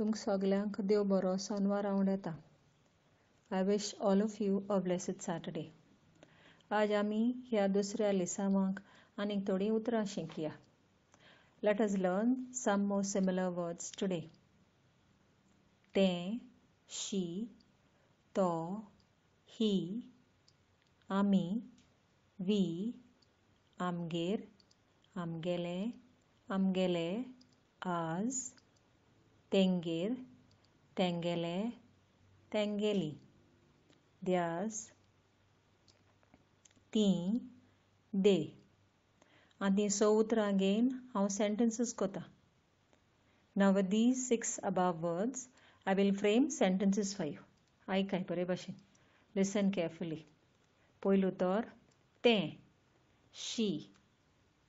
तुमक सगल्यांक देव बरो सोनवार रावूं येता I wish all of you a blessed Saturday आज आमी ह्या दुसऱ्या लिसांवांक आनीक थोडीं उतरां शिकया let us learn some more similar words today तें शी तो ही आमी वी आमगेर आमगेले आमगेले आज Tengir, Tengele, Tengeli. There's ti, de. And the so utra again, how sentences kota. Now with these six above words, I will frame sentences for you. ऐकाय बरे भाशेन लिसन केरफुली पयलू तर तें शी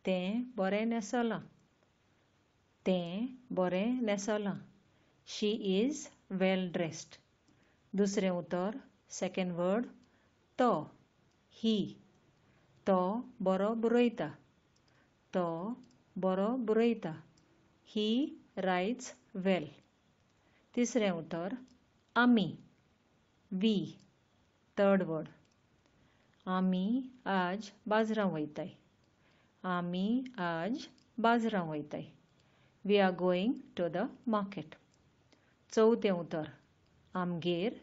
तें बरें नेसोलां तें बरें नेसोलां शी इज वेल ड्रेस्ड दुसरें उतर सेकेंड वर्ड तो ही तो बरो बरयता तो बरो बरयता ही रायट्स वेल तिसरें उतर आमी वी थर्ड वर्ड आमी आज बाजारांत वयताय आमी आज बाजारांत वयताय we are going to the market चौथे उतर आमगेर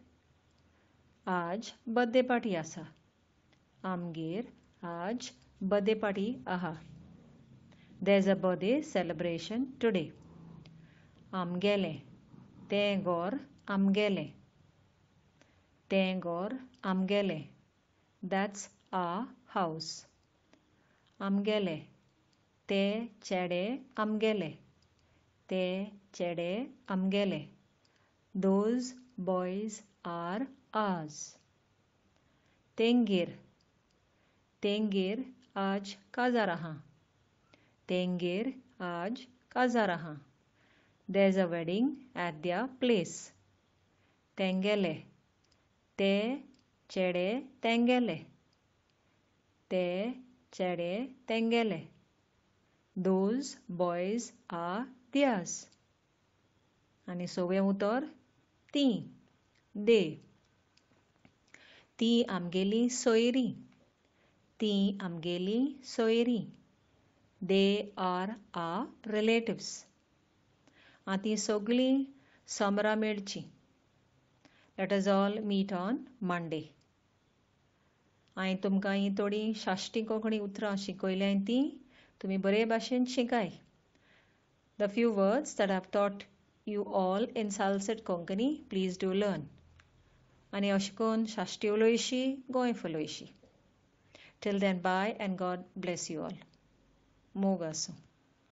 आज बर्थडे पार्टी आसा आमगेर आज बर्थडे पार्टी आहा there is a birthday celebration today आमगेले ते घर आमगेले ते घर आमगेले दॅट्स आ हाउस आमगेले ते चेडे आमगेले ते चेडे आमगेले Those boys are ours. Tengir. Tengir आज काजा रहा तेंगेर आज काजा रहा there is a wedding at their place tengele te chede tengele te chede tengele those boys are theirs आणि सोवे उतर ती दे ती आमगेली सोयरी ती आमगेली सोयरी दे आर आ रिलेटिव्स आं तीं सगळीं सोमरा मेळचीं that is all meet on Monday हांवें तुमकां ही थोडीं शाश्टी कोंकणी उतरां शिकयल्याय तीं तुमी बरे भाशेन शिकाय the few words that have taught you all in Salset Konkani, please do learn. Ani oshikon shashtioloishi, goinfoloishi. Till then, bye and God bless you all. Mogasu.